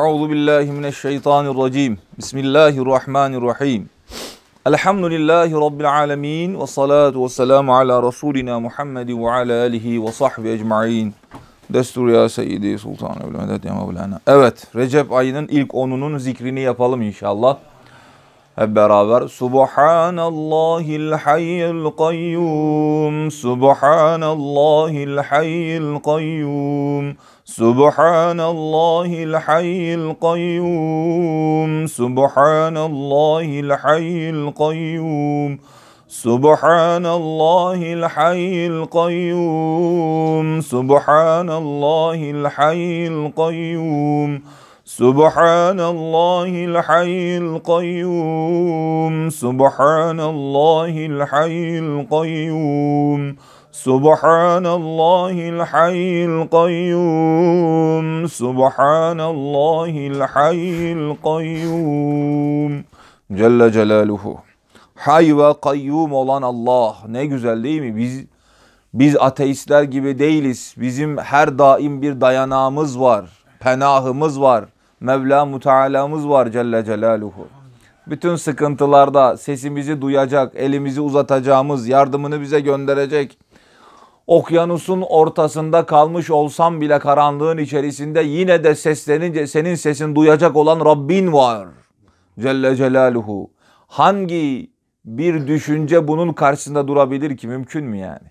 Euzu billahi mineşşeytanirracim. Bismillahirrahmanirrahim. Elhamdülillahi rabbil alamin ve salatu vesselamu ala rasulina Muhammed ve ala alihi ve sahbi ecmaîn. Destur ya Seyyidi Sultan Evlâ ya Mevlana. Evet, Recep ayının ilk onunun zikrini yapalım inşallah. beraber Subhanallahil hayyil kayyum Subhanallahil hayyil kayyum Subhanallahil hayyil kayyum Subhanallahil hayyil kayyum سبحان الله الحي القيوم سبحان الله الحي القيوم سبحان الله الحي القيوم سبحان الله الحي القيوم سبحان الله الحي القيوم سبحان الله Celle Celaluhu Hay ve kayyum olan Allah ne güzel değil mi? Biz biz ateistler gibi değiliz. Bizim her daim bir dayanağımız var, penahımız var Mevla Teala'mız var Celle Celaluhu. Bütün sıkıntılarda sesimizi duyacak, elimizi uzatacağımız, yardımını bize gönderecek. Okyanusun ortasında kalmış olsam bile karanlığın içerisinde yine de seslenince senin sesin duyacak olan Rabbin var. Celle Celaluhu. Hangi bir düşünce bunun karşısında durabilir ki mümkün mü yani?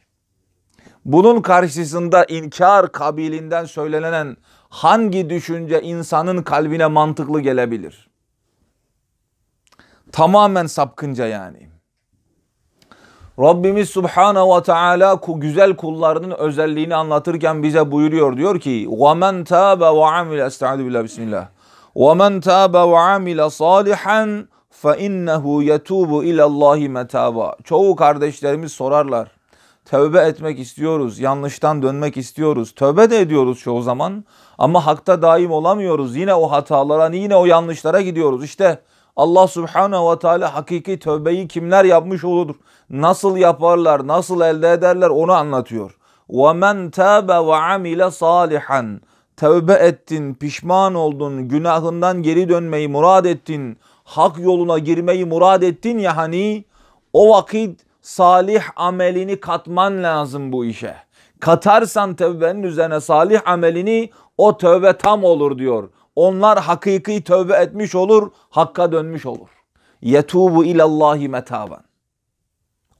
Bunun karşısında inkar kabilinden söylenen hangi düşünce insanın kalbine mantıklı gelebilir? Tamamen sapkınca yani. Rabbimiz Subhanahu ve Teala güzel kullarının özelliğini anlatırken bize buyuruyor. Diyor ki: "Ve tabe ve amil estaizu billah bismillah. Ve tabe ve amile salihan fe innehu yetubu ilallahi metaba." Çoğu kardeşlerimiz sorarlar. Tövbe etmek istiyoruz, yanlıştan dönmek istiyoruz. Tövbe de ediyoruz çoğu zaman ama hakta daim olamıyoruz. Yine o hatalara, yine o yanlışlara gidiyoruz. İşte Allah Subhanahu ve Teala hakiki tövbeyi kimler yapmış olur? Nasıl yaparlar, nasıl elde ederler onu anlatıyor. وَمَنْ تَابَ وَعَمِلَ صَالِحًا Tövbe ettin, pişman oldun, günahından geri dönmeyi murad ettin, hak yoluna girmeyi murad ettin ya hani o vakit salih amelini katman lazım bu işe. Katarsan tövbenin üzerine salih amelini o tövbe tam olur diyor. Onlar hakiki tövbe etmiş olur, hakka dönmüş olur. Yetubu ilallahi metaban.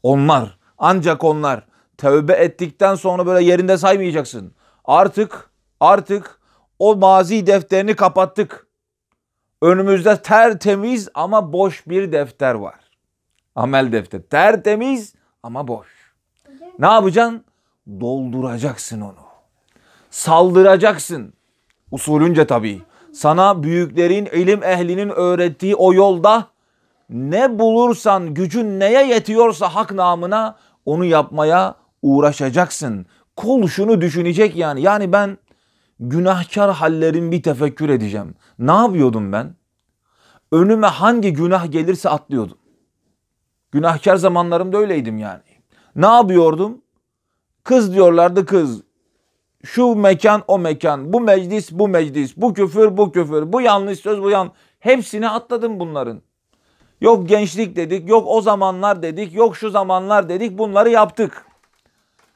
Onlar ancak onlar tövbe ettikten sonra böyle yerinde saymayacaksın. Artık artık o mazi defterini kapattık. Önümüzde tertemiz ama boş bir defter var. Amel defteri. Tertemiz ama boş. Ne yapacaksın? Dolduracaksın onu. Saldıracaksın. Usulünce tabii. Sana büyüklerin, ilim ehlinin öğrettiği o yolda ne bulursan, gücün neye yetiyorsa hak namına onu yapmaya uğraşacaksın. Kol şunu düşünecek yani. Yani ben günahkar hallerin bir tefekkür edeceğim. Ne yapıyordum ben? Önüme hangi günah gelirse atlıyordum. Günahkar zamanlarımda öyleydim yani. Ne yapıyordum? Kız diyorlardı kız. Şu mekan o mekan, bu meclis bu meclis, bu küfür bu küfür, bu yanlış söz bu yan. Hepsini atladım bunların. Yok gençlik dedik, yok o zamanlar dedik, yok şu zamanlar dedik bunları yaptık.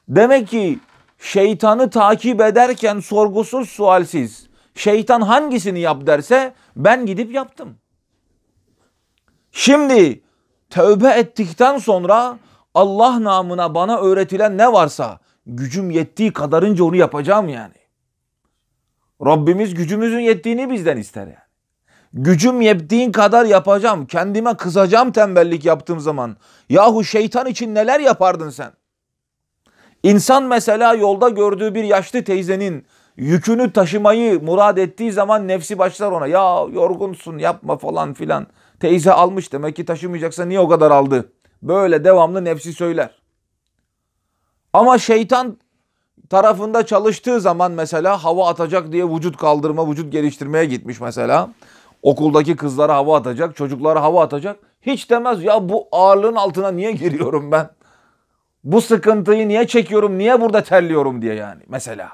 Demek ki şeytanı takip ederken sorgusuz sualsiz şeytan hangisini yap derse ben gidip yaptım. Şimdi tövbe ettikten sonra Allah namına bana öğretilen ne varsa gücüm yettiği kadarınca onu yapacağım yani. Rabbimiz gücümüzün yettiğini bizden ister yani. Gücüm yettiğin kadar yapacağım. Kendime kızacağım tembellik yaptığım zaman. Yahu şeytan için neler yapardın sen? İnsan mesela yolda gördüğü bir yaşlı teyzenin yükünü taşımayı murad ettiği zaman nefsi başlar ona. Ya yorgunsun yapma falan filan. Teyze almış demek ki taşımayacaksa niye o kadar aldı? Böyle devamlı nefsi söyler. Ama şeytan tarafında çalıştığı zaman mesela hava atacak diye vücut kaldırma, vücut geliştirmeye gitmiş mesela. Okuldaki kızlara hava atacak, çocuklara hava atacak. Hiç demez ya bu ağırlığın altına niye giriyorum ben? Bu sıkıntıyı niye çekiyorum, niye burada terliyorum diye yani mesela.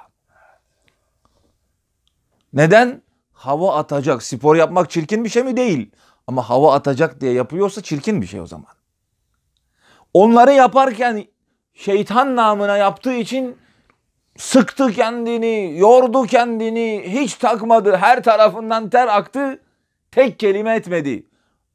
Neden? Hava atacak. Spor yapmak çirkin bir şey mi? Değil. Ama hava atacak diye yapıyorsa çirkin bir şey o zaman. Onları yaparken şeytan namına yaptığı için sıktı kendini, yordu kendini, hiç takmadı, her tarafından ter aktı, tek kelime etmedi.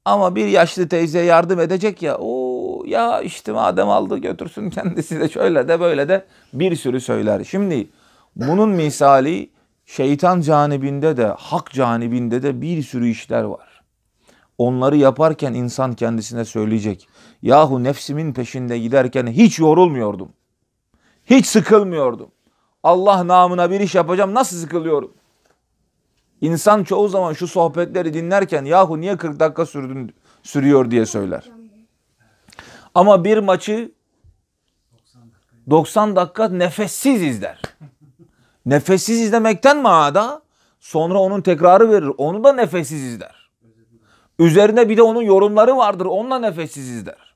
Ama bir yaşlı teyze yardım edecek ya, o ya işte madem aldı götürsün kendisi de şöyle de böyle de bir sürü söyler. Şimdi bunun misali şeytan canibinde de hak canibinde de bir sürü işler var. Onları yaparken insan kendisine söyleyecek. Yahu nefsimin peşinde giderken hiç yorulmuyordum. Hiç sıkılmıyordum. Allah namına bir iş yapacağım nasıl sıkılıyorum? İnsan çoğu zaman şu sohbetleri dinlerken yahu niye 40 dakika sürdün, sürüyor diye söyler. Ama bir maçı 90 dakika nefessiz izler. nefessiz izlemekten maada sonra onun tekrarı verir. Onu da nefessiz izler. Üzerine bir de onun yorumları vardır. Onunla nefessiziz der.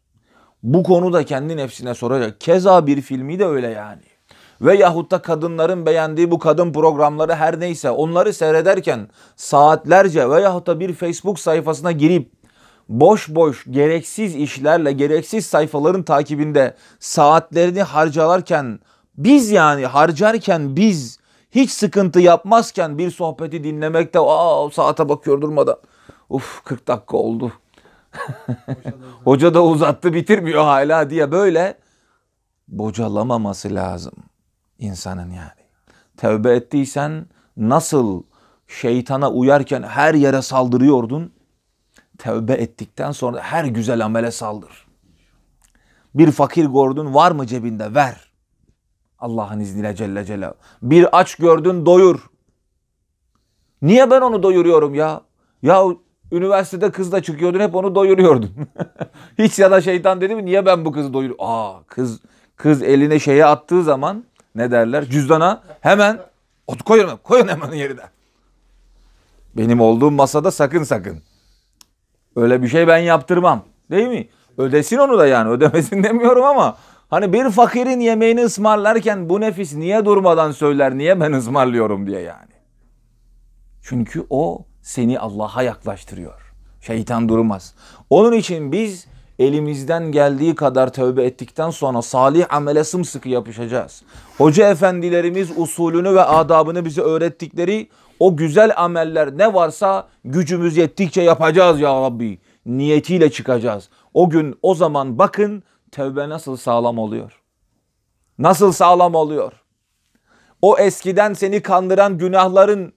Bu konu da kendi nefsine soracak. Keza bir filmi de öyle yani. Ve yahut da kadınların beğendiği bu kadın programları her neyse onları seyrederken saatlerce veyahut da bir Facebook sayfasına girip boş boş gereksiz işlerle gereksiz sayfaların takibinde saatlerini harcalarken biz yani harcarken biz hiç sıkıntı yapmazken bir sohbeti dinlemekte aa saate bakıyor durmadan Uf 40 dakika oldu. Hoca da uzattı bitirmiyor hala diye böyle bocalamaması lazım insanın yani. Tevbe ettiysen nasıl şeytana uyarken her yere saldırıyordun? Tevbe ettikten sonra her güzel amele saldır. Bir fakir gördün var mı cebinde ver. Allah'ın izniyle Celle Celaluhu. Bir aç gördün doyur. Niye ben onu doyuruyorum ya? Ya Üniversitede kızla çıkıyordun hep onu doyuruyordun. Hiç ya da şeytan dedi mi niye ben bu kızı doyur? Aa kız kız eline şeye attığı zaman ne derler? Cüzdana hemen ot koyun koyun hemen yerine. Benim olduğum masada sakın sakın. Öyle bir şey ben yaptırmam. Değil mi? Ödesin onu da yani ödemesin demiyorum ama hani bir fakirin yemeğini ısmarlarken bu nefis niye durmadan söyler niye ben ısmarlıyorum diye yani. Çünkü o seni Allah'a yaklaştırıyor. Şeytan durmaz. Onun için biz elimizden geldiği kadar tövbe ettikten sonra salih amele sımsıkı yapışacağız. Hoca efendilerimiz usulünü ve adabını bize öğrettikleri o güzel ameller ne varsa gücümüz yettikçe yapacağız ya Rabbi. Niyetiyle çıkacağız. O gün o zaman bakın tövbe nasıl sağlam oluyor. Nasıl sağlam oluyor. O eskiden seni kandıran günahların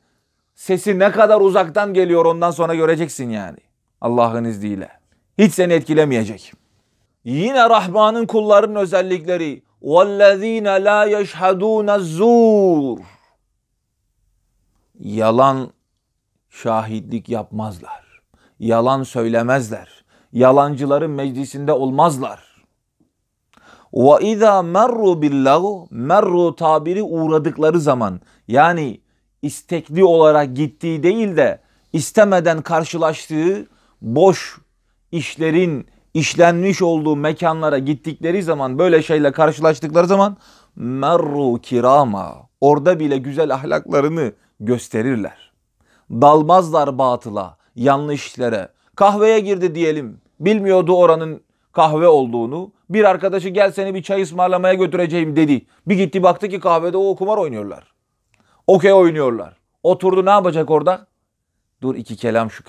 sesi ne kadar uzaktan geliyor ondan sonra göreceksin yani. Allah'ın izniyle. Hiç seni etkilemeyecek. Yine Rahman'ın kullarının özellikleri. وَالَّذ۪ينَ لَا يَشْهَدُونَ الزُّورِ Yalan şahitlik yapmazlar. Yalan söylemezler. Yalancıların meclisinde olmazlar. وَاِذَا مَرُّ بِاللّٰهُ Merru tabiri uğradıkları zaman yani istekli olarak gittiği değil de istemeden karşılaştığı boş işlerin işlenmiş olduğu mekanlara gittikleri zaman böyle şeyle karşılaştıkları zaman merru kirama orada bile güzel ahlaklarını gösterirler. Dalmazlar batıla, yanlış işlere. Kahveye girdi diyelim. Bilmiyordu oranın kahve olduğunu. Bir arkadaşı gel seni bir çay ısmarlamaya götüreceğim dedi. Bir gitti baktı ki kahvede o kumar oynuyorlar. Okey oynuyorlar. Oturdu ne yapacak orada? Dur iki kelam şu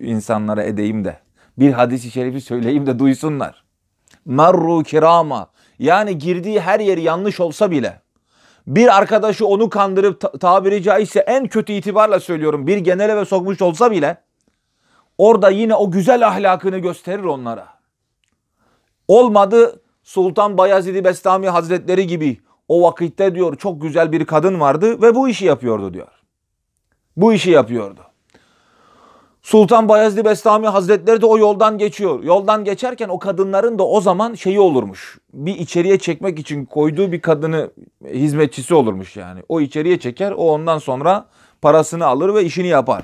insanlara edeyim de. Bir hadisi şerifi söyleyeyim de duysunlar. Merru kirama. Yani girdiği her yeri yanlış olsa bile bir arkadaşı onu kandırıp ta tabiri caizse en kötü itibarla söylüyorum bir genele ve sokmuş olsa bile orada yine o güzel ahlakını gösterir onlara. Olmadı Sultan Bayezid-i Bestami Hazretleri gibi o vakitte diyor çok güzel bir kadın vardı ve bu işi yapıyordu diyor. Bu işi yapıyordu. Sultan Bayezid Bestami Hazretleri de o yoldan geçiyor. Yoldan geçerken o kadınların da o zaman şeyi olurmuş. Bir içeriye çekmek için koyduğu bir kadını hizmetçisi olurmuş yani. O içeriye çeker, o ondan sonra parasını alır ve işini yapar.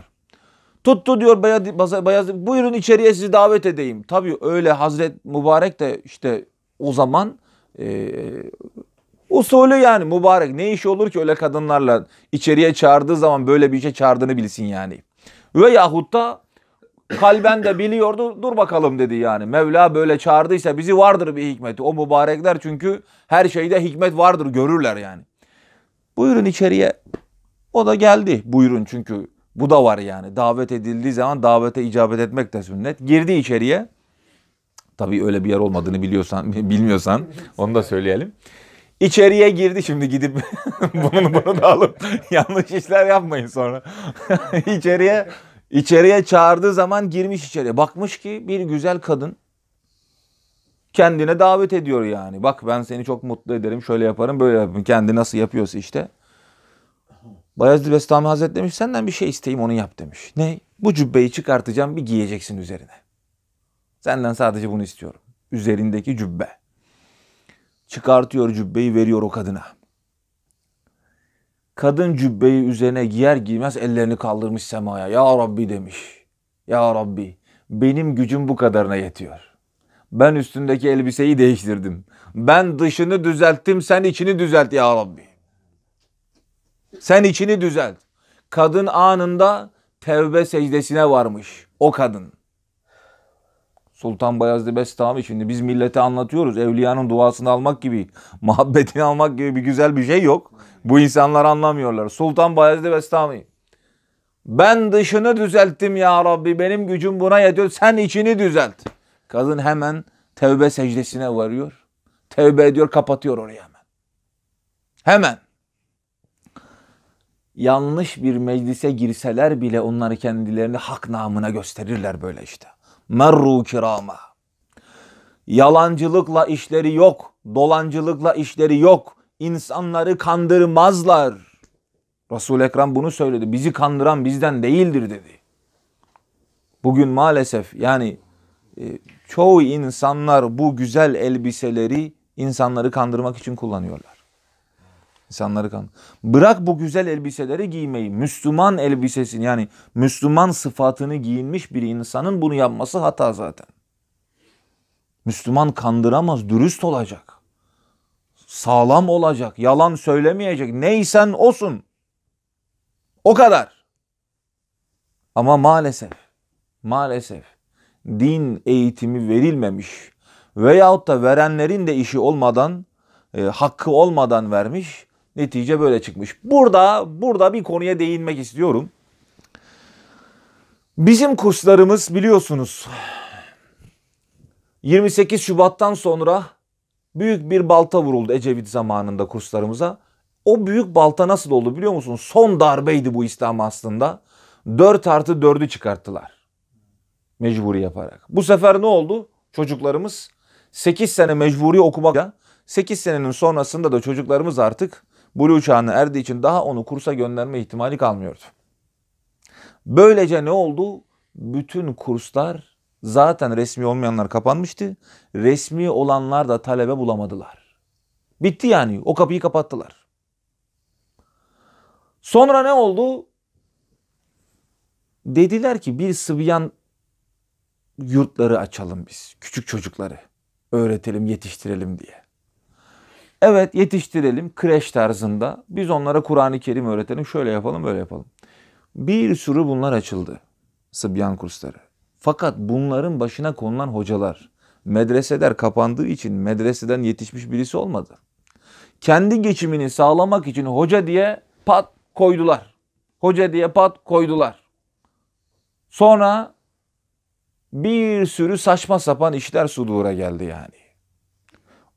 Tuttu diyor Bayezid, buyurun içeriye sizi davet edeyim. Tabii öyle Hazret Mübarek de işte o zaman e, Usulü yani mübarek. Ne iş olur ki öyle kadınlarla içeriye çağırdığı zaman böyle bir işe çağırdığını bilsin yani. Ve yahut da kalben de biliyordu dur bakalım dedi yani. Mevla böyle çağırdıysa bizi vardır bir hikmeti. O mübarekler çünkü her şeyde hikmet vardır görürler yani. Buyurun içeriye. O da geldi buyurun çünkü bu da var yani. Davet edildiği zaman davete icabet etmek de sünnet. Girdi içeriye. Tabii öyle bir yer olmadığını biliyorsan, bilmiyorsan onu da söyleyelim. İçeriye girdi şimdi gidip bunu bunu da alıp yanlış işler yapmayın sonra. içeriye içeriye çağırdığı zaman girmiş içeriye. Bakmış ki bir güzel kadın kendine davet ediyor yani. Bak ben seni çok mutlu ederim. Şöyle yaparım, böyle yaparım. Kendi nasıl yapıyorsa işte. Bayezid Bestami Hazretleri demiş senden bir şey isteyeyim onu yap demiş. Ne? Bu cübbeyi çıkartacağım bir giyeceksin üzerine. Senden sadece bunu istiyorum. Üzerindeki cübbe. Çıkartıyor cübbeyi veriyor o kadına. Kadın cübbeyi üzerine giyer giymez ellerini kaldırmış semaya. Ya Rabbi demiş. Ya Rabbi benim gücüm bu kadarına yetiyor. Ben üstündeki elbiseyi değiştirdim. Ben dışını düzelttim sen içini düzelt ya Rabbi. Sen içini düzelt. Kadın anında tevbe secdesine varmış o kadın. Sultan Bayezid Bestami şimdi biz millete anlatıyoruz. Evliyanın duasını almak gibi, muhabbetini almak gibi bir güzel bir şey yok. Bu insanlar anlamıyorlar. Sultan Bayezid Bestami. Ben dışını düzelttim ya Rabbi. Benim gücüm buna yetiyor. Sen içini düzelt. Kadın hemen tevbe secdesine varıyor. Tevbe ediyor, kapatıyor orayı hemen. Hemen. Yanlış bir meclise girseler bile onları kendilerini hak namına gösterirler böyle işte merru kirama. Yalancılıkla işleri yok, dolancılıkla işleri yok. İnsanları kandırmazlar. Resul Ekrem bunu söyledi. Bizi kandıran bizden değildir dedi. Bugün maalesef yani e, çoğu insanlar bu güzel elbiseleri insanları kandırmak için kullanıyorlar. İnsanları kan. Bırak bu güzel elbiseleri giymeyi. Müslüman elbisesini yani Müslüman sıfatını giyinmiş bir insanın bunu yapması hata zaten. Müslüman kandıramaz, dürüst olacak. Sağlam olacak, yalan söylemeyecek. Neysen olsun. O kadar. Ama maalesef, maalesef din eğitimi verilmemiş veyahut da verenlerin de işi olmadan, e, hakkı olmadan vermiş Netice böyle çıkmış. Burada burada bir konuya değinmek istiyorum. Bizim kurslarımız biliyorsunuz 28 Şubat'tan sonra büyük bir balta vuruldu Ecevit zamanında kurslarımıza. O büyük balta nasıl oldu biliyor musun? Son darbeydi bu İslam aslında. 4 artı 4'ü çıkarttılar. Mecburi yaparak. Bu sefer ne oldu? Çocuklarımız 8 sene mecburi okumak 8 senenin sonrasında da çocuklarımız artık Blue çağına erdiği için daha onu kursa gönderme ihtimali kalmıyordu. Böylece ne oldu? Bütün kurslar zaten resmi olmayanlar kapanmıştı. Resmi olanlar da talebe bulamadılar. Bitti yani. O kapıyı kapattılar. Sonra ne oldu? Dediler ki bir Sıbyan yurtları açalım biz. Küçük çocukları öğretelim, yetiştirelim diye. Evet yetiştirelim kreş tarzında. Biz onlara Kur'an-ı Kerim öğretelim. Şöyle yapalım böyle yapalım. Bir sürü bunlar açıldı. Sıbyan kursları. Fakat bunların başına konulan hocalar medreseler kapandığı için medreseden yetişmiş birisi olmadı. Kendi geçimini sağlamak için hoca diye pat koydular. Hoca diye pat koydular. Sonra bir sürü saçma sapan işler sudura geldi yani.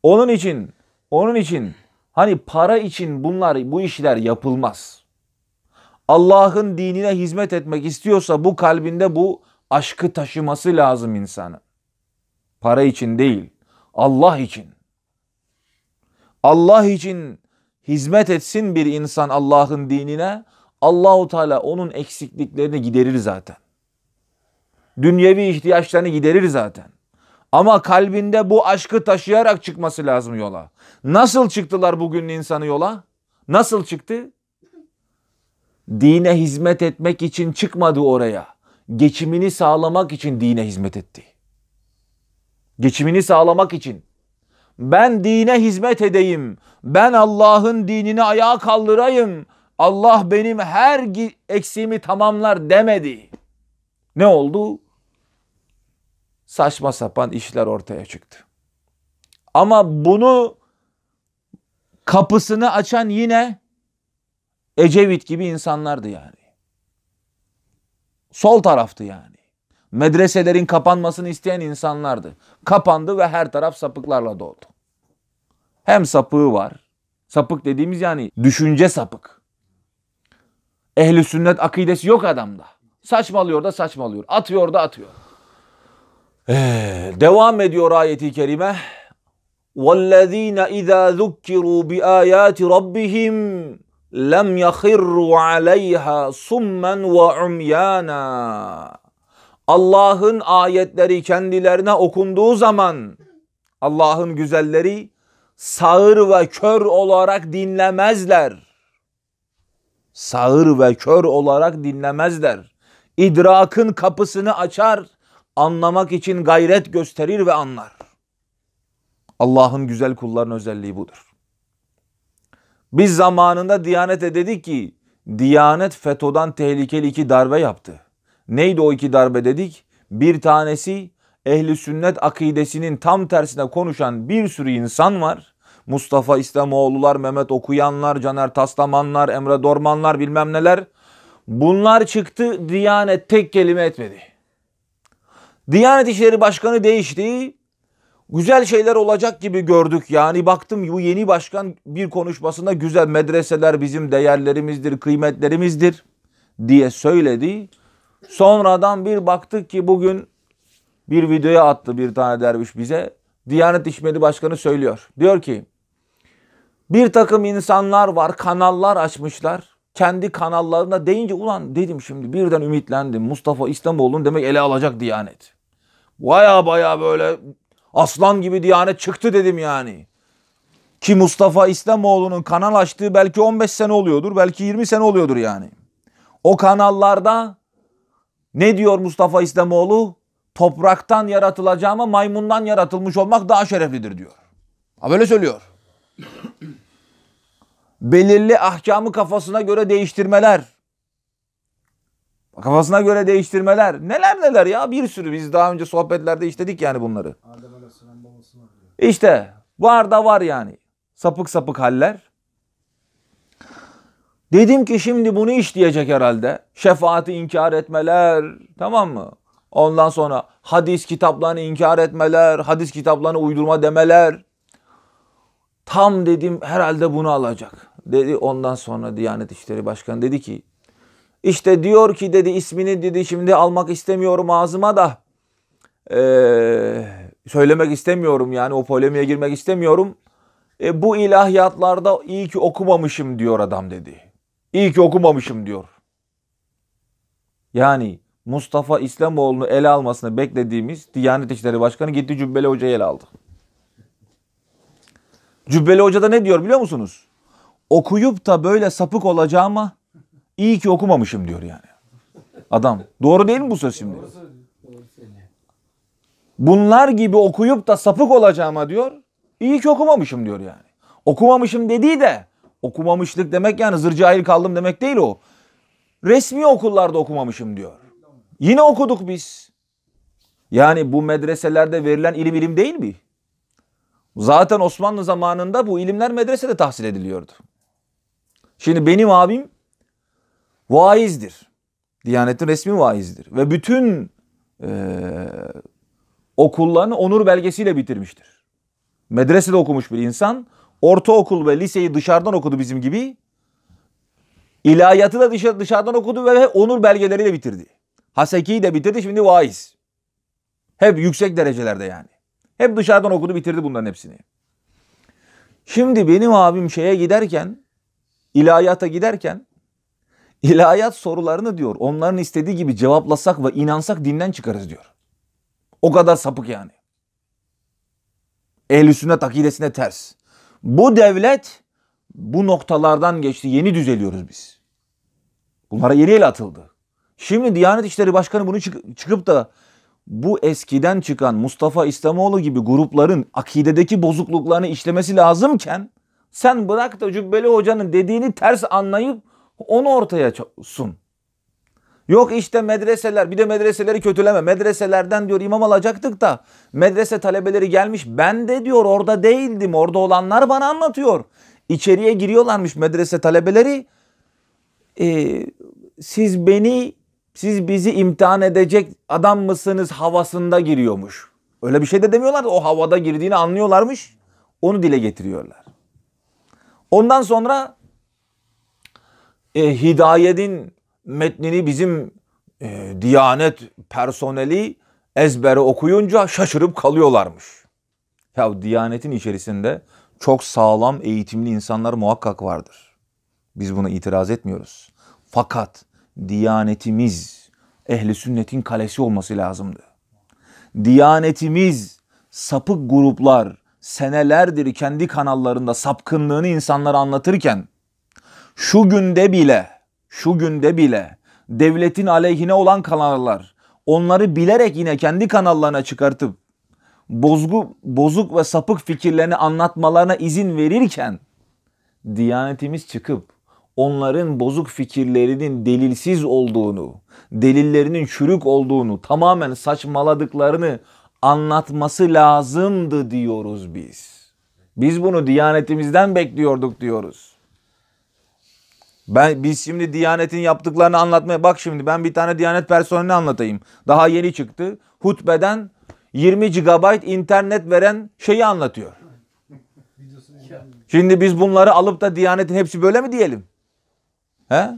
Onun için onun için hani para için bunlar bu işler yapılmaz. Allah'ın dinine hizmet etmek istiyorsa bu kalbinde bu aşkı taşıması lazım insanı. Para için değil, Allah için. Allah için hizmet etsin bir insan Allah'ın dinine. Allahu Teala onun eksikliklerini giderir zaten. Dünyevi ihtiyaçlarını giderir zaten. Ama kalbinde bu aşkı taşıyarak çıkması lazım yola. Nasıl çıktılar bugün insanı yola? Nasıl çıktı? Dine hizmet etmek için çıkmadı oraya. Geçimini sağlamak için dine hizmet etti. Geçimini sağlamak için. Ben dine hizmet edeyim. Ben Allah'ın dinini ayağa kaldırayım. Allah benim her eksiğimi tamamlar demedi. Ne oldu? saçma sapan işler ortaya çıktı. Ama bunu kapısını açan yine Ecevit gibi insanlardı yani. Sol taraftı yani. Medreselerin kapanmasını isteyen insanlardı. Kapandı ve her taraf sapıklarla doldu. Hem sapığı var. Sapık dediğimiz yani düşünce sapık. Ehli sünnet akidesi yok adamda. Saçmalıyor da saçmalıyor. Atıyor da atıyor. Ee, devam ediyor ayeti kerime. وَالَّذ۪ينَ اِذَا ذُكِّرُوا بِآيَاتِ رَبِّهِمْ لَمْ يَخِرُّوا عَلَيْهَا سُمَّنْ وَعُمْيَانًا Allah'ın ayetleri kendilerine okunduğu zaman Allah'ın güzelleri sağır ve kör olarak dinlemezler. Sağır ve kör olarak dinlemezler. İdrakın kapısını açar anlamak için gayret gösterir ve anlar. Allah'ın güzel kulların özelliği budur. Biz zamanında Diyanet'e dedik ki Diyanet FETÖ'den tehlikeli iki darbe yaptı. Neydi o iki darbe dedik? Bir tanesi ehli sünnet akidesinin tam tersine konuşan bir sürü insan var. Mustafa İslamoğlu'lar, Mehmet Okuyanlar, Caner Taslamanlar, Emre Dormanlar bilmem neler. Bunlar çıktı Diyanet tek kelime etmedi. Diyanet İşleri Başkanı değişti. Güzel şeyler olacak gibi gördük. Yani baktım bu yeni başkan bir konuşmasında güzel medreseler bizim değerlerimizdir, kıymetlerimizdir diye söyledi. Sonradan bir baktık ki bugün bir videoya attı bir tane derviş bize. Diyanet İşleri Başkanı söylüyor. Diyor ki bir takım insanlar var kanallar açmışlar. Kendi kanallarına deyince ulan dedim şimdi birden ümitlendim. Mustafa İstanbul'un demek ele alacak Diyanet. Baya baya böyle aslan gibi Diyanet çıktı dedim yani. Ki Mustafa İslamoğlu'nun kanal açtığı belki 15 sene oluyordur, belki 20 sene oluyordur yani. O kanallarda ne diyor Mustafa İslamoğlu? Topraktan yaratılacağıma maymundan yaratılmış olmak daha şereflidir diyor. Ha böyle söylüyor. Belirli ahkamı kafasına göre değiştirmeler, Kafasına göre değiştirmeler. Neler neler ya bir sürü. Biz daha önce sohbetlerde işledik yani bunları. İşte var da var yani. Sapık sapık haller. Dedim ki şimdi bunu işleyecek herhalde. Şefaati inkar etmeler. Tamam mı? Ondan sonra hadis kitaplarını inkar etmeler, hadis kitaplarını uydurma demeler. Tam dedim herhalde bunu alacak. Dedi ondan sonra Diyanet İşleri Başkanı dedi ki işte diyor ki dedi ismini dedi şimdi almak istemiyorum ağzıma da e, söylemek istemiyorum yani o polemiğe girmek istemiyorum. E, bu ilahiyatlarda iyi ki okumamışım diyor adam dedi. İyi ki okumamışım diyor. Yani Mustafa İslamoğlu'nu ele almasını beklediğimiz Diyanet İşleri Başkanı gitti Cübbeli Hoca'yı ele aldı. Cübbeli Hoca da ne diyor biliyor musunuz? Okuyup da böyle sapık olacağıma İyi ki okumamışım diyor yani. Adam. Doğru değil mi bu söz şimdi? Bunlar gibi okuyup da sapık olacağıma diyor. İyi ki okumamışım diyor yani. Okumamışım dediği de okumamışlık demek yani zır cahil kaldım demek değil o. Resmi okullarda okumamışım diyor. Yine okuduk biz. Yani bu medreselerde verilen ilim ilim değil mi? Zaten Osmanlı zamanında bu ilimler medresede tahsil ediliyordu. Şimdi benim abim vaizdir. Diyanetin resmi vaizdir. Ve bütün e, okullarını onur belgesiyle bitirmiştir. Medresede okumuş bir insan. Ortaokul ve liseyi dışarıdan okudu bizim gibi. İlahiyatı da dışarı, dışarıdan okudu ve onur belgeleriyle bitirdi. Haseki'yi de bitirdi şimdi vaiz. Hep yüksek derecelerde yani. Hep dışarıdan okudu bitirdi bunların hepsini. Şimdi benim abim şeye giderken, ilahiyata giderken İlahiyat sorularını diyor onların istediği gibi cevaplasak ve inansak dinden çıkarız diyor. O kadar sapık yani. Ehl-i sünnet akidesine ters. Bu devlet bu noktalardan geçti. Yeni düzeliyoruz biz. Bunlara yeni el atıldı. Şimdi Diyanet İşleri Başkanı bunu çıkıp da bu eskiden çıkan Mustafa İslamoğlu gibi grupların akidedeki bozukluklarını işlemesi lazımken sen bırak da Cübbeli Hoca'nın dediğini ters anlayıp onu ortaya sun. Yok işte medreseler bir de medreseleri kötüleme. Medreselerden diyor imam alacaktık da medrese talebeleri gelmiş. Ben de diyor orada değildim orada olanlar bana anlatıyor. İçeriye giriyorlarmış medrese talebeleri. Ee, siz beni siz bizi imtihan edecek adam mısınız havasında giriyormuş. Öyle bir şey de demiyorlar da o havada girdiğini anlıyorlarmış. Onu dile getiriyorlar. Ondan sonra e, hidayetin metnini bizim e, Diyanet personeli ezbere okuyunca şaşırıp kalıyorlarmış. Ya Diyanet'in içerisinde çok sağlam eğitimli insanlar muhakkak vardır. Biz buna itiraz etmiyoruz. Fakat Diyanetimiz ehli sünnetin kalesi olması lazımdı. Diyanetimiz sapık gruplar senelerdir kendi kanallarında sapkınlığını insanlara anlatırken şu günde bile, şu günde bile devletin aleyhine olan kanallar onları bilerek yine kendi kanallarına çıkartıp bozgu, bozuk ve sapık fikirlerini anlatmalarına izin verirken Diyanetimiz çıkıp onların bozuk fikirlerinin delilsiz olduğunu, delillerinin çürük olduğunu, tamamen saçmaladıklarını anlatması lazımdı diyoruz biz. Biz bunu diyanetimizden bekliyorduk diyoruz. Ben biz şimdi Diyanet'in yaptıklarını anlatmaya bak şimdi ben bir tane Diyanet personeli anlatayım. Daha yeni çıktı. Hutbeden 20 GB internet veren şeyi anlatıyor. Şimdi biz bunları alıp da Diyanet'in hepsi böyle mi diyelim? He?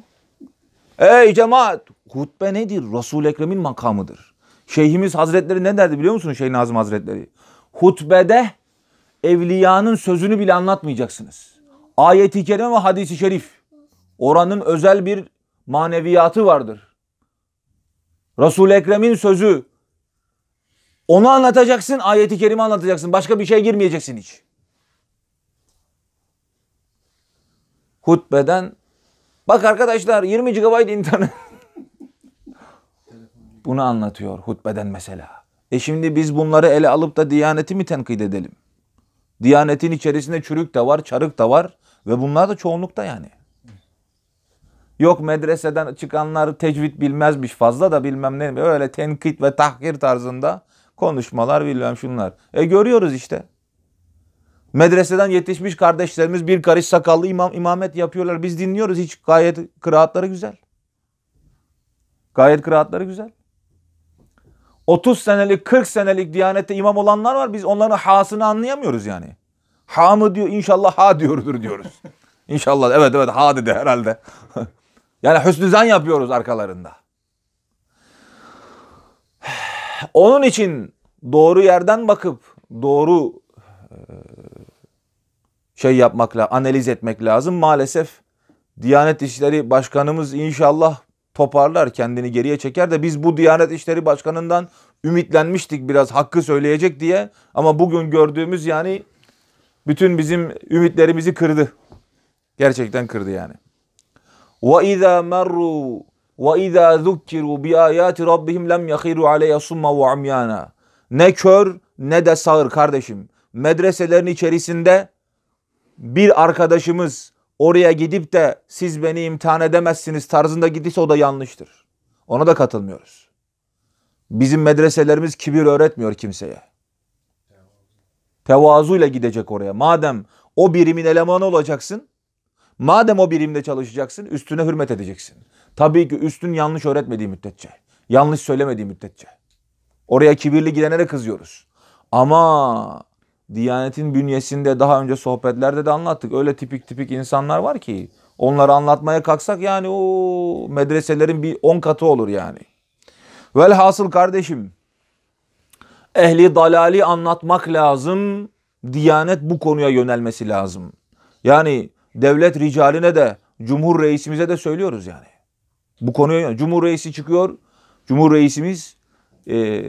Ey cemaat! Hutbe nedir? Resul-i Ekrem'in makamıdır. Şeyhimiz Hazretleri ne derdi biliyor musunuz Şeyh Nazım Hazretleri? Hutbede evliyanın sözünü bile anlatmayacaksınız. Ayet-i kerim ve hadisi şerif. Oranın özel bir maneviyatı vardır. resul Ekrem'in sözü. Onu anlatacaksın, ayeti kerime anlatacaksın. Başka bir şey girmeyeceksin hiç. Hutbeden. Bak arkadaşlar 20 GB internet. Bunu anlatıyor hutbeden mesela. E şimdi biz bunları ele alıp da diyaneti mi tenkit edelim? Diyanetin içerisinde çürük de var, çarık da var ve bunlar da çoğunlukta yani. Yok medreseden çıkanlar tecvid bilmezmiş fazla da bilmem ne. Öyle tenkit ve tahkir tarzında konuşmalar bilmem şunlar. E görüyoruz işte. Medreseden yetişmiş kardeşlerimiz bir karış sakallı imam, imamet yapıyorlar. Biz dinliyoruz hiç gayet kıraatları güzel. Gayet kıraatları güzel. 30 senelik 40 senelik diyanette imam olanlar var. Biz onların hasını anlayamıyoruz yani. Ha mı diyor inşallah ha diyordur diyoruz. İnşallah evet evet ha dedi herhalde. Yani hüsnüzan yapıyoruz arkalarında. Onun için doğru yerden bakıp doğru e, şey yapmakla analiz etmek lazım. Maalesef Diyanet İşleri Başkanımız inşallah toparlar kendini geriye çeker de biz bu Diyanet İşleri Başkanı'ndan ümitlenmiştik biraz hakkı söyleyecek diye ama bugün gördüğümüz yani bütün bizim ümitlerimizi kırdı. Gerçekten kırdı yani. وَاِذَا مَرُّوا وَاِذَا ذُكِّرُوا بِآيَاتِ رَبِّهِمْ لَمْ يَخِيرُوا عَلَيْهَ سُمَّ وَعْمْيَانَا Ne kör ne de sağır kardeşim. Medreselerin içerisinde bir arkadaşımız oraya gidip de siz beni imtihan edemezsiniz tarzında gidiyse o da yanlıştır. Ona da katılmıyoruz. Bizim medreselerimiz kibir öğretmiyor kimseye. Tevazu ile gidecek oraya. Madem o birimin elemanı olacaksın Madem o birimde çalışacaksın üstüne hürmet edeceksin. Tabii ki üstün yanlış öğretmediği müddetçe. Yanlış söylemediği müddetçe. Oraya kibirli gidenlere kızıyoruz. Ama Diyanetin bünyesinde daha önce sohbetlerde de anlattık. Öyle tipik tipik insanlar var ki onları anlatmaya kalksak yani o medreselerin bir on katı olur yani. Velhasıl kardeşim ehli dalali anlatmak lazım. Diyanet bu konuya yönelmesi lazım. Yani devlet ricaline de Cumhur Reisimize de söylüyoruz yani. Bu konuyu Cumhur Reisi çıkıyor. Cumhur Reisimiz e,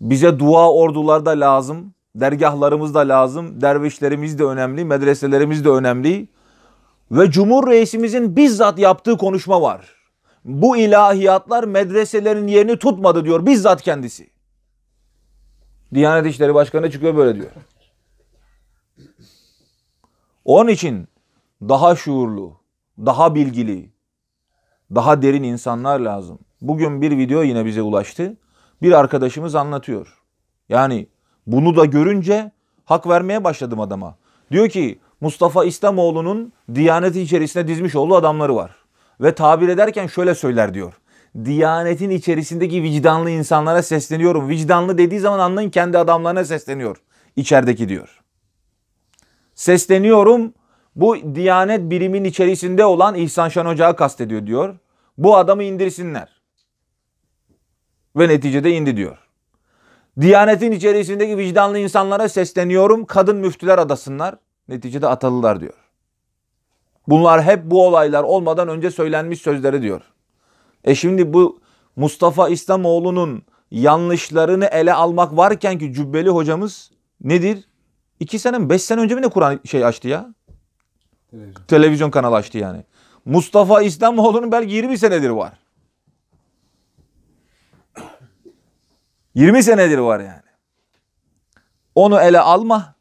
bize dua ordular da lazım. Dergahlarımız da lazım. Dervişlerimiz de önemli. Medreselerimiz de önemli. Ve Cumhur Reisimizin bizzat yaptığı konuşma var. Bu ilahiyatlar medreselerin yerini tutmadı diyor bizzat kendisi. Diyanet İşleri Başkanı çıkıyor böyle diyor. Onun için daha şuurlu, daha bilgili, daha derin insanlar lazım. Bugün bir video yine bize ulaştı. Bir arkadaşımız anlatıyor. Yani bunu da görünce hak vermeye başladım adama. Diyor ki Mustafa İslamoğlu'nun diyanet içerisine dizmiş olduğu adamları var. Ve tabir ederken şöyle söyler diyor. Diyanetin içerisindeki vicdanlı insanlara sesleniyorum. Vicdanlı dediği zaman anlayın kendi adamlarına sesleniyor. İçerideki diyor. Sesleniyorum bu Diyanet birimin içerisinde olan İhsan Şen Hoca'yı kastediyor diyor. Bu adamı indirsinler. Ve neticede indi diyor. Diyanetin içerisindeki vicdanlı insanlara sesleniyorum. Kadın müftüler adasınlar. Neticede atalılar diyor. Bunlar hep bu olaylar olmadan önce söylenmiş sözleri diyor. E şimdi bu Mustafa İslamoğlu'nun yanlışlarını ele almak varken ki Cübbeli hocamız nedir? İki sene mi beş sene önce mi ne Kur'an şey açtı ya? Televizyon. Televizyon kanalı açtı yani. Mustafa İslamoğlu'nun belki 20 senedir var. 20 senedir var yani. Onu ele alma.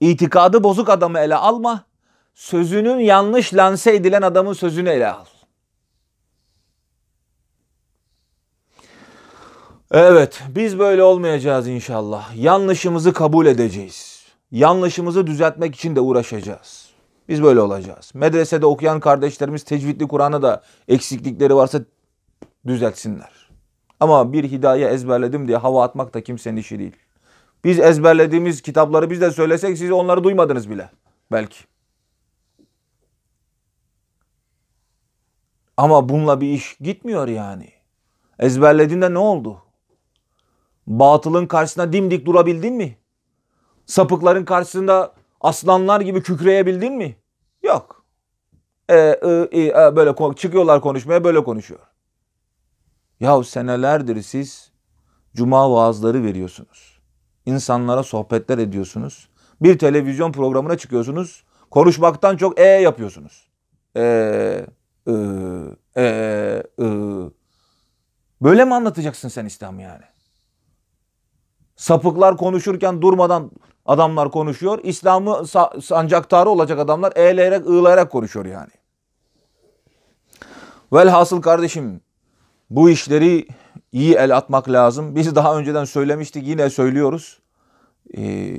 İtikadı bozuk adamı ele alma. Sözünün yanlış lanse edilen adamın sözünü ele al. Evet, biz böyle olmayacağız inşallah. Yanlışımızı kabul edeceğiz. Yanlışımızı düzeltmek için de uğraşacağız. Biz böyle olacağız. Medresede okuyan kardeşlerimiz tecvidli Kur'an'ı da eksiklikleri varsa düzeltsinler. Ama bir hidaye ezberledim diye hava atmak da kimsenin işi değil. Biz ezberlediğimiz kitapları biz de söylesek siz onları duymadınız bile belki. Ama bununla bir iş gitmiyor yani. Ezberlediğinde ne oldu? Batılın karşısında dimdik durabildin mi? Sapıkların karşısında Aslanlar gibi kükreyebildin mi? Yok. E, e, e, e, böyle çıkıyorlar konuşmaya böyle konuşuyor. Yahu senelerdir siz cuma vaazları veriyorsunuz. İnsanlara sohbetler ediyorsunuz. Bir televizyon programına çıkıyorsunuz. Konuşmaktan çok e yapıyorsunuz. E, e, e, e. Böyle mi anlatacaksın sen İslam'ı yani? Sapıklar konuşurken durmadan adamlar konuşuyor. İslam'ı sancaktarı olacak adamlar eğleyerek ığlayarak konuşuyor yani. Velhasıl kardeşim bu işleri iyi el atmak lazım. Biz daha önceden söylemiştik yine söylüyoruz. Ee,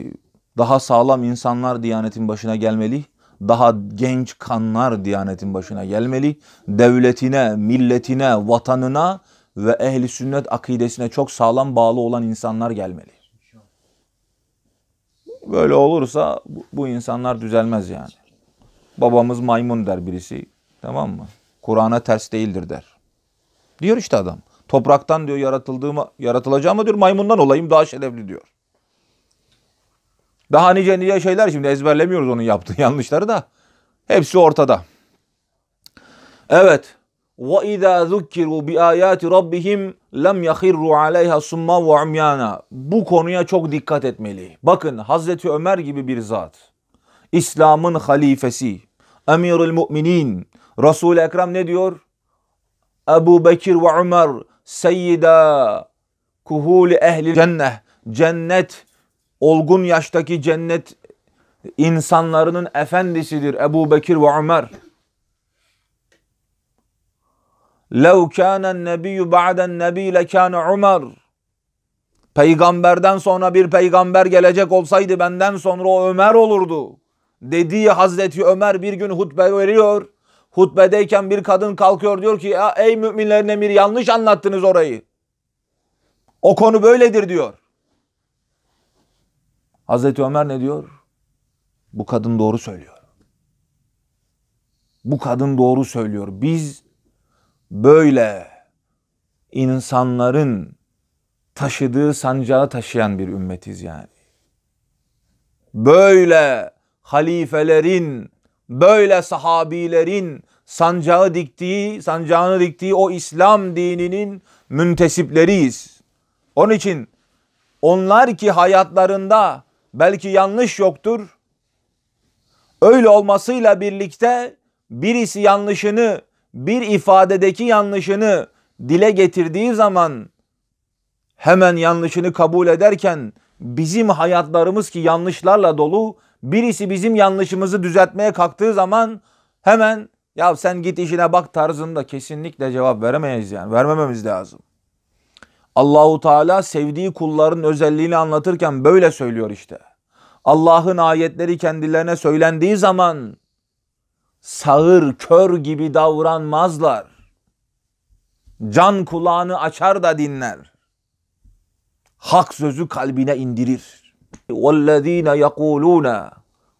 daha sağlam insanlar Diyanet'in başına gelmeli. Daha genç kanlar Diyanet'in başına gelmeli. Devletine, milletine, vatanına ve ehli sünnet akidesine çok sağlam bağlı olan insanlar gelmeli. Böyle olursa bu, bu insanlar düzelmez yani. Babamız maymun der birisi. Tamam mı? Kur'an'a ters değildir der. Diyor işte adam. Topraktan diyor yaratıldığımı, yaratılacağımı diyor maymundan olayım daha şerefli diyor. Daha nice nice şeyler şimdi ezberlemiyoruz onun yaptığı yanlışları da. Hepsi ortada. Evet. وَاِذَا ذُكِّرُوا بِآيَاتِ رَبِّهِمْ lem yahirru aleyha summa ve umyana. Bu konuya çok dikkat etmeli. Bakın Hazreti Ömer gibi bir zat. İslam'ın halifesi. Emirül müminin. resul Ekrem ne diyor? Ebu Bekir ve Ömer seyyida kuhul ehli cennet. Cennet olgun yaştaki cennet insanların efendisidir Ebu Bekir ve Ömer. لَوْ كَانَ النَّبِيُّ بَعْدَ النَّبِي لَكَانَ عُمَرٍ Peygamberden sonra bir peygamber gelecek olsaydı benden sonra o Ömer olurdu. Dediği Hazreti Ömer bir gün hutbe veriyor. Hutbedeyken bir kadın kalkıyor diyor ki ya, ey müminlerin emiri yanlış anlattınız orayı. O konu böyledir diyor. Hazreti Ömer ne diyor? Bu kadın doğru söylüyor. Bu kadın doğru söylüyor. Biz böyle insanların taşıdığı sancağı taşıyan bir ümmetiz yani. Böyle halifelerin, böyle sahabilerin sancağı diktiği, sancağını diktiği o İslam dininin müntesipleriyiz. Onun için onlar ki hayatlarında belki yanlış yoktur. Öyle olmasıyla birlikte birisi yanlışını bir ifadedeki yanlışını dile getirdiği zaman hemen yanlışını kabul ederken bizim hayatlarımız ki yanlışlarla dolu birisi bizim yanlışımızı düzeltmeye kalktığı zaman hemen ya sen git işine bak tarzında kesinlikle cevap veremeyiz yani vermememiz lazım. Allahu Teala sevdiği kulların özelliğini anlatırken böyle söylüyor işte. Allah'ın ayetleri kendilerine söylendiği zaman sağır kör gibi davranmazlar. Can kulağını açar da dinler. Hak sözü kalbine indirir. وَالَّذ۪ينَ يَقُولُونَ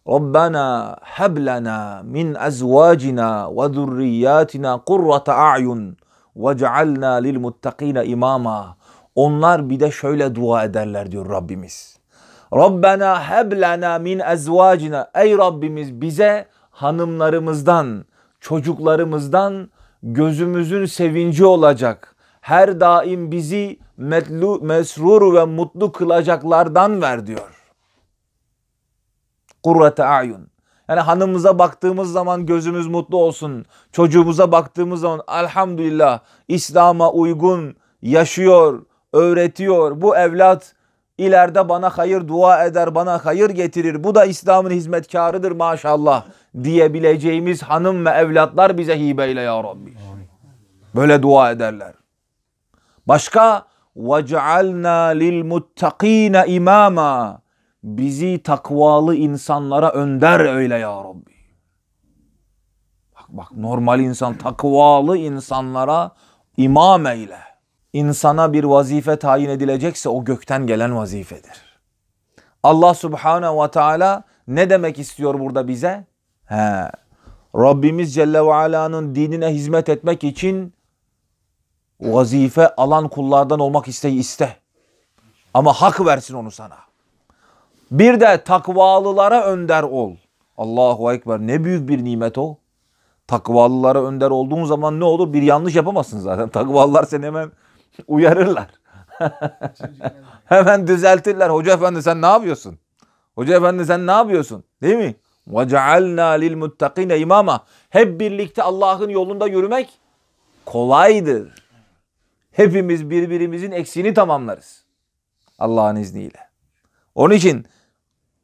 رَبَّنَا هَبْ لَنَا مِنْ أَزْوَاجِنَا وَذُرِّيَّاتِنَا قُرَّةَ أَعْيُنْ وَجَعَلْنَا لِلْمُتَّقِينَ imama. Onlar bir de şöyle dua ederler diyor Rabbimiz. Rabbena heb lana min ezvacina. Ey Rabbimiz bize hanımlarımızdan, çocuklarımızdan gözümüzün sevinci olacak. Her daim bizi metlu, mesrur ve mutlu kılacaklardan ver diyor. Kurrete ayun. Yani hanımıza baktığımız zaman gözümüz mutlu olsun. Çocuğumuza baktığımız zaman elhamdülillah İslam'a uygun yaşıyor, öğretiyor. Bu evlat ileride bana hayır dua eder, bana hayır getirir. Bu da İslam'ın hizmetkarıdır maşallah diyebileceğimiz hanım ve evlatlar bize hibeyle ya Rabbi. Böyle dua ederler. Başka وَجَعَلْنَا لِلْمُتَّق۪ينَ imama Bizi takvalı insanlara önder öyle ya Rabbi. Bak bak normal insan takvalı insanlara imam eyle insana bir vazife tayin edilecekse o gökten gelen vazifedir. Allah subhanehu ve teala ne demek istiyor burada bize? He. Rabbimiz Celle ve Ala'nın dinine hizmet etmek için vazife alan kullardan olmak isteği iste. Ama hak versin onu sana. Bir de takvalılara önder ol. Allahu Ekber ne büyük bir nimet o. Takvalılara önder olduğun zaman ne olur? Bir yanlış yapamazsın zaten. Takvalılar seni hemen Uyarırlar. Hemen düzeltirler. Hoca efendi sen ne yapıyorsun? Hoca efendi sen ne yapıyorsun? Değil mi? وَجَعَلْنَا لِلْمُتَّقِينَ imama. Hep birlikte Allah'ın yolunda yürümek kolaydır. Hepimiz birbirimizin eksiğini tamamlarız. Allah'ın izniyle. Onun için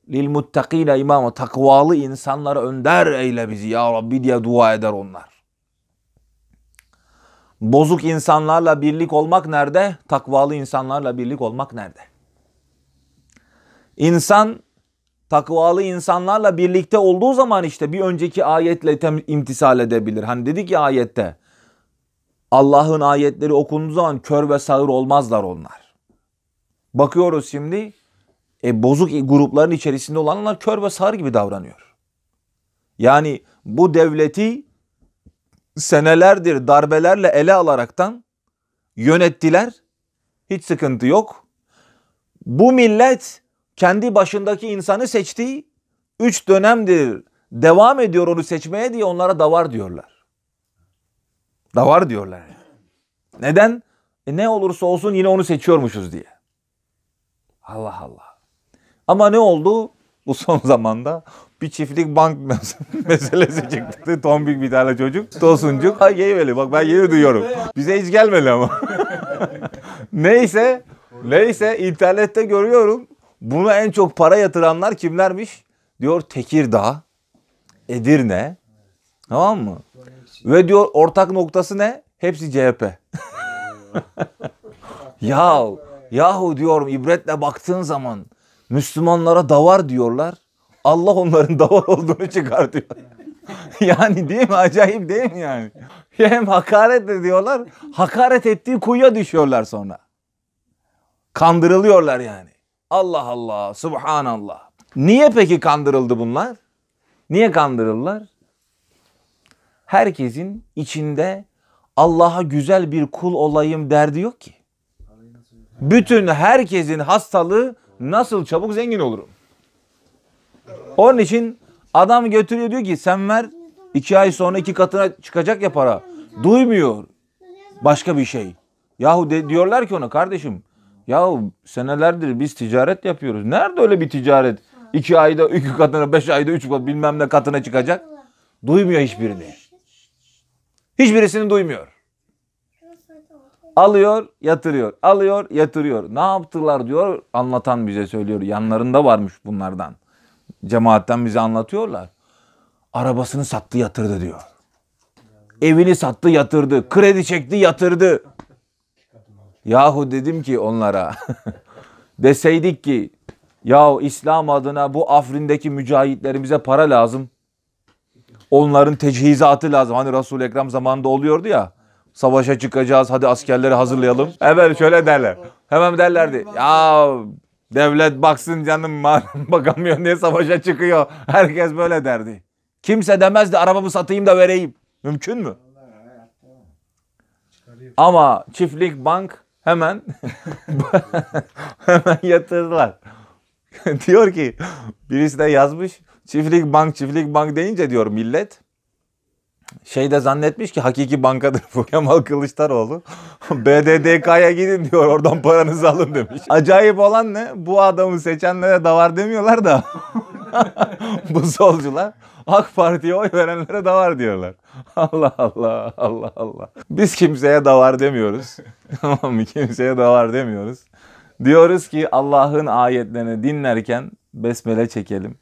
lil muttakine imama takvalı insanlara önder eyle bizi ya Rabbi diye dua eder onlar. Bozuk insanlarla birlik olmak nerede? Takvalı insanlarla birlik olmak nerede? İnsan takvalı insanlarla birlikte olduğu zaman işte bir önceki ayetle tem- imtisal edebilir. Hani dedik ya ayette Allah'ın ayetleri okunduğu zaman kör ve sağır olmazlar onlar. Bakıyoruz şimdi e, bozuk grupların içerisinde olanlar kör ve sağır gibi davranıyor. Yani bu devleti senelerdir darbelerle ele alaraktan yönettiler. Hiç sıkıntı yok. Bu millet kendi başındaki insanı seçti. Üç dönemdir devam ediyor onu seçmeye diye onlara davar diyorlar. Davar diyorlar. Neden? E ne olursa olsun yine onu seçiyormuşuz diye. Allah Allah. Ama ne oldu? bu son zamanda bir çiftlik bank meselesi çıktı. Tombik bir tane çocuk. Tosuncuk. Ha Yeğveli bak ben yeni duyuyorum. Bize hiç gelmedi ama. neyse. Neyse internette görüyorum. Buna en çok para yatıranlar kimlermiş? Diyor Tekirdağ, Edirne. Tamam mı? Ve diyor ortak noktası ne? Hepsi CHP. ya yahu diyorum ibretle baktığın zaman Müslümanlara davar diyorlar. Allah onların davar olduğunu çıkartıyor. yani değil mi? Acayip değil mi yani? Hem hakaret ediyorlar, hakaret ettiği kuyuya düşüyorlar sonra. Kandırılıyorlar yani. Allah Allah, subhanallah. Niye peki kandırıldı bunlar? Niye kandırıldılar? Herkesin içinde Allah'a güzel bir kul olayım derdi yok ki. Bütün herkesin hastalığı nasıl çabuk zengin olurum? Onun için adam götürüyor diyor ki sen ver iki ay sonra iki katına çıkacak ya para. Duymuyor başka bir şey. Yahu de, diyorlar ki ona kardeşim yahu senelerdir biz ticaret yapıyoruz. Nerede öyle bir ticaret? iki ayda iki katına, beş ayda üç katına bilmem ne katına çıkacak. Duymuyor hiçbirini. Hiçbirisini duymuyor. Alıyor, yatırıyor. Alıyor, yatırıyor. Ne yaptılar diyor anlatan bize söylüyor. Yanlarında varmış bunlardan. Cemaatten bize anlatıyorlar. Arabasını sattı, yatırdı diyor. Evini sattı, yatırdı. Kredi çekti, yatırdı. Yahu dedim ki onlara deseydik ki yahu İslam adına bu Afrin'deki mücahitlerimize para lazım. Onların tecihizatı lazım. Hani Resul-i Ekrem zamanında oluyordu ya. Savaşa çıkacağız hadi askerleri hazırlayalım. Hemen şöyle derler. Hemen derlerdi. Ya devlet baksın canım madem bakamıyor niye savaşa çıkıyor. Herkes böyle derdi. Kimse demezdi arabamı satayım da vereyim. Mümkün mü? Ama çiftlik bank hemen hemen yatırdılar. diyor ki birisi de yazmış çiftlik bank çiftlik bank deyince diyor millet şeyde zannetmiş ki hakiki bankadır bu Kemal Kılıçdaroğlu. BDDK'ya gidin diyor oradan paranızı alın demiş. Acayip olan ne? Bu adamı seçenlere davar demiyorlar da bu solcular AK Parti'ye oy verenlere davar diyorlar. Allah Allah Allah Allah. Biz kimseye davar demiyoruz. Tamam mı? Kimseye davar demiyoruz. Diyoruz ki Allah'ın ayetlerini dinlerken besmele çekelim.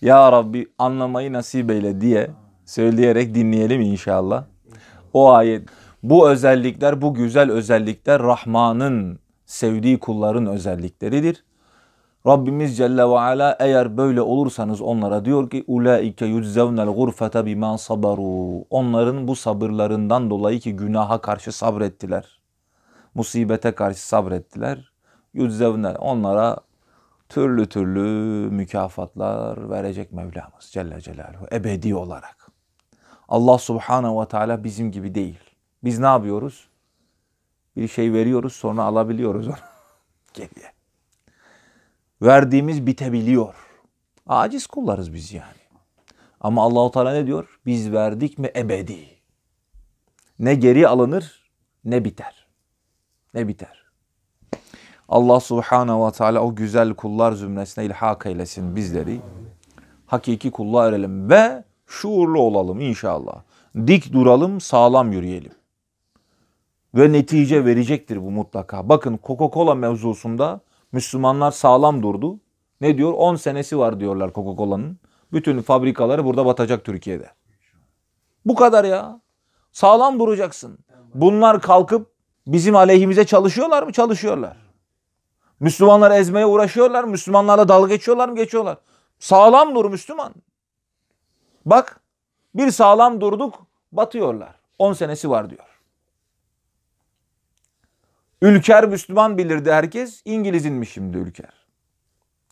Ya Rabbi anlamayı nasip eyle diye söyleyerek dinleyelim inşallah. O ayet bu özellikler, bu güzel özellikler Rahman'ın sevdiği kulların özellikleridir. Rabbimiz Celle ve Ala eğer böyle olursanız onlara diyor ki ulaike yuczevnel gurfete bima sabaru. Onların bu sabırlarından dolayı ki günaha karşı sabrettiler. Musibete karşı sabrettiler. Yuczevne onlara türlü türlü mükafatlar verecek Mevlamız Celle Celaluhu ebedi olarak. Allah subhanahu ve teala bizim gibi değil. Biz ne yapıyoruz? Bir şey veriyoruz sonra alabiliyoruz onu geriye. Verdiğimiz bitebiliyor. Aciz kullarız biz yani. Ama Allahu Teala ne diyor? Biz verdik mi ebedi. Ne geri alınır ne biter. Ne biter. Allah Subhanahu ve Teala o güzel kullar zümresine ilhak eylesin bizleri. Hakiki kullar erelim ve Şuurlu olalım inşallah. Dik duralım, sağlam yürüyelim. Ve netice verecektir bu mutlaka. Bakın Coca-Cola mevzusunda Müslümanlar sağlam durdu. Ne diyor? 10 senesi var diyorlar Coca-Cola'nın. Bütün fabrikaları burada batacak Türkiye'de. Bu kadar ya. Sağlam duracaksın. Bunlar kalkıp bizim aleyhimize çalışıyorlar mı? Çalışıyorlar. Müslümanlar ezmeye uğraşıyorlar mı? Müslümanlarla dalga geçiyorlar mı? Geçiyorlar. Sağlam dur Müslüman. Bak bir sağlam durduk batıyorlar. 10 senesi var diyor. Ülker Müslüman bilirdi herkes. İngiliz inmiş şimdi Ülker.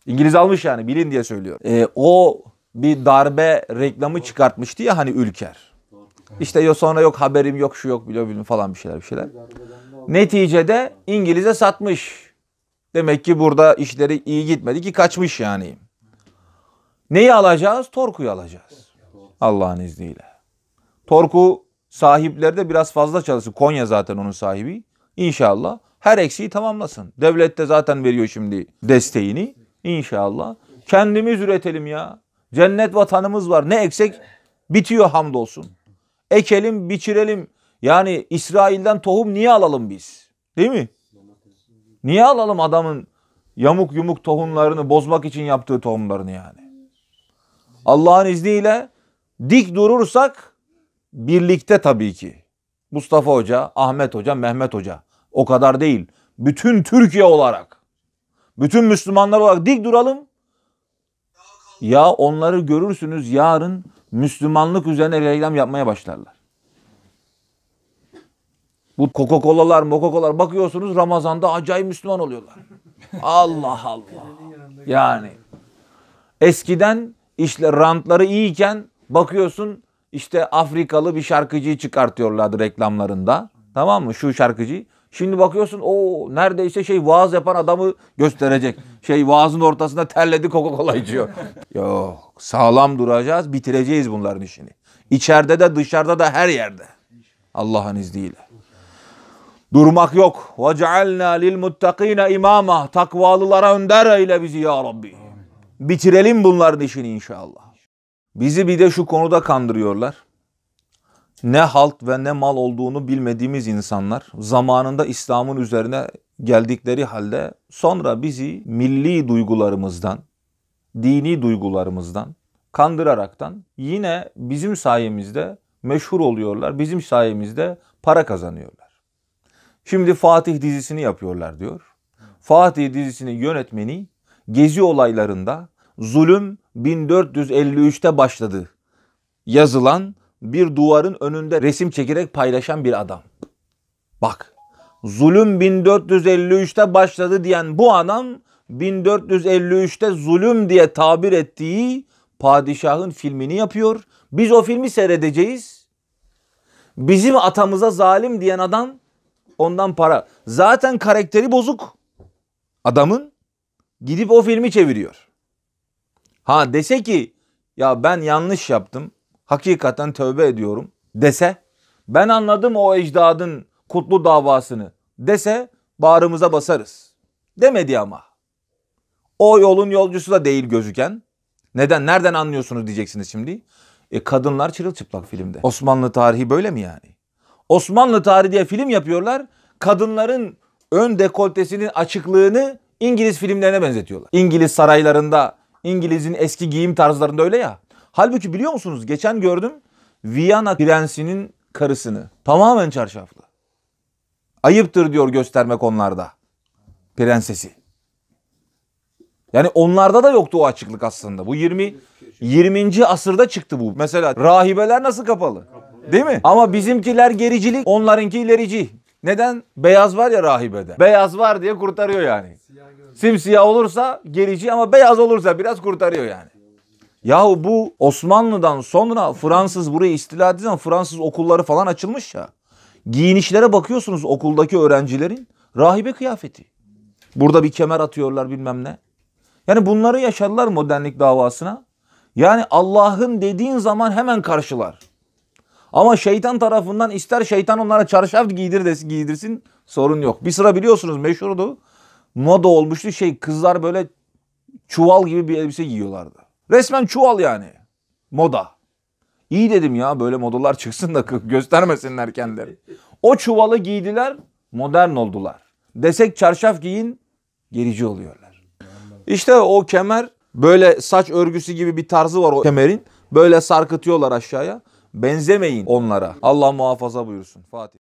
İngiliz almış yani bilin diye söylüyor. E, o bir darbe reklamı çıkartmıştı ya hani Ülker. İşte yok sonra yok haberim yok şu yok biliyor bilmem falan bir şeyler bir şeyler. Neticede İngiliz'e satmış. Demek ki burada işleri iyi gitmedi ki kaçmış yani. Neyi alacağız? Torku'yu alacağız. Allah'ın izniyle. Torku sahipleri de biraz fazla çalışsın. Konya zaten onun sahibi. İnşallah her eksiği tamamlasın. Devlet de zaten veriyor şimdi desteğini. İnşallah. Kendimiz üretelim ya. Cennet vatanımız var. Ne eksik bitiyor hamdolsun. Ekelim, biçirelim. Yani İsrail'den tohum niye alalım biz? Değil mi? Niye alalım adamın yamuk yumuk tohumlarını bozmak için yaptığı tohumlarını yani? Allah'ın izniyle Dik durursak birlikte tabii ki. Mustafa Hoca, Ahmet Hoca, Mehmet Hoca. O kadar değil. Bütün Türkiye olarak. Bütün Müslümanlar olarak dik duralım. Ya onları görürsünüz yarın Müslümanlık üzerine reklam yapmaya başlarlar. Bu Coca-Cola'lar, Moca-Cola'lar bakıyorsunuz Ramazan'da acayip Müslüman oluyorlar. Allah Allah. Yani eskiden işte rantları iyiyken Bakıyorsun işte Afrikalı bir şarkıcıyı çıkartıyorlardı reklamlarında. Tamam mı? Şu şarkıcıyı. Şimdi bakıyorsun o neredeyse şey vaaz yapan adamı gösterecek. Şey vaazın ortasında terledi Coca-Cola içiyor. Yok sağlam duracağız bitireceğiz bunların işini. İçeride de dışarıda da her yerde. Allah'ın izniyle. Durmak yok. وَجَعَلْنَا لِلْمُتَّقِينَ imama Takvalılara önder eyle bizi ya Rabbi. Bitirelim bunların işini inşallah. Bizi bir de şu konuda kandırıyorlar. Ne halt ve ne mal olduğunu bilmediğimiz insanlar zamanında İslam'ın üzerine geldikleri halde sonra bizi milli duygularımızdan, dini duygularımızdan kandıraraktan yine bizim sayemizde meşhur oluyorlar. Bizim sayemizde para kazanıyorlar. Şimdi Fatih dizisini yapıyorlar diyor. Fatih dizisinin yönetmeni gezi olaylarında zulüm 1453'te başladı yazılan bir duvarın önünde resim çekerek paylaşan bir adam. Bak zulüm 1453'te başladı diyen bu adam 1453'te zulüm diye tabir ettiği padişahın filmini yapıyor. Biz o filmi seyredeceğiz. Bizim atamıza zalim diyen adam ondan para. Zaten karakteri bozuk adamın gidip o filmi çeviriyor. Ha dese ki ya ben yanlış yaptım. Hakikaten tövbe ediyorum dese ben anladım o ecdadın kutlu davasını dese bağrımıza basarız. Demedi ama. O yolun yolcusu da değil gözüken. Neden? Nereden anlıyorsunuz diyeceksiniz şimdi. E kadınlar çırılçıplak filmde. Osmanlı tarihi böyle mi yani? Osmanlı tarihi diye film yapıyorlar. Kadınların ön dekoltesinin açıklığını İngiliz filmlerine benzetiyorlar. İngiliz saraylarında İngiliz'in eski giyim tarzlarında öyle ya. Halbuki biliyor musunuz geçen gördüm Viyana prensinin karısını. Tamamen çarşaflı. Ayıptır diyor göstermek onlarda. Prensesi. Yani onlarda da yoktu o açıklık aslında. Bu 20 20. asırda çıktı bu. Mesela rahibeler nasıl kapalı? Değil mi? Ama bizimkiler gericilik, onlarınki ilerici. Neden? Beyaz var ya rahibede. Beyaz var diye kurtarıyor yani. Simsiyah olursa gerici ama beyaz olursa biraz kurtarıyor yani. Yahu bu Osmanlı'dan sonra Fransız burayı istila ettiği zaman Fransız okulları falan açılmış ya. Giyinişlere bakıyorsunuz okuldaki öğrencilerin rahibe kıyafeti. Burada bir kemer atıyorlar bilmem ne. Yani bunları yaşadılar modernlik davasına. Yani Allah'ın dediğin zaman hemen karşılar. Ama şeytan tarafından ister şeytan onlara çarşaf giydir desin, giydirsin sorun yok. Bir sıra biliyorsunuz meşhurdu. Moda olmuştu şey kızlar böyle çuval gibi bir elbise giyiyorlardı. Resmen çuval yani. Moda. İyi dedim ya böyle modalar çıksın da göstermesinler kendileri. O çuvalı giydiler modern oldular. Desek çarşaf giyin gerici oluyorlar. İşte o kemer böyle saç örgüsü gibi bir tarzı var o kemerin. Böyle sarkıtıyorlar aşağıya. Benzemeyin onlara. Allah muhafaza buyursun. Fatih.